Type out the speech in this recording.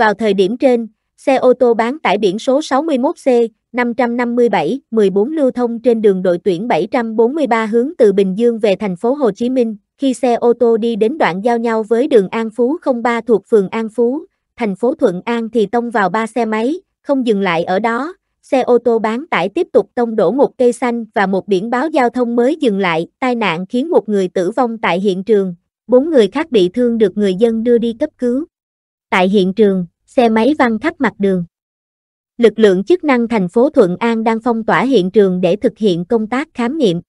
Vào thời điểm trên, xe ô tô bán tải biển số 61C 557 14 lưu thông trên đường đội tuyển 743 hướng từ Bình Dương về thành phố Hồ Chí Minh. Khi xe ô tô đi đến đoạn giao nhau với đường An Phú 03 thuộc phường An Phú, thành phố Thuận An thì tông vào ba xe máy, không dừng lại ở đó, xe ô tô bán tải tiếp tục tông đổ một cây xanh và một biển báo giao thông mới dừng lại, tai nạn khiến một người tử vong tại hiện trường, bốn người khác bị thương được người dân đưa đi cấp cứu. Tại hiện trường, xe máy văng khắp mặt đường. Lực lượng chức năng thành phố Thuận An đang phong tỏa hiện trường để thực hiện công tác khám nghiệm.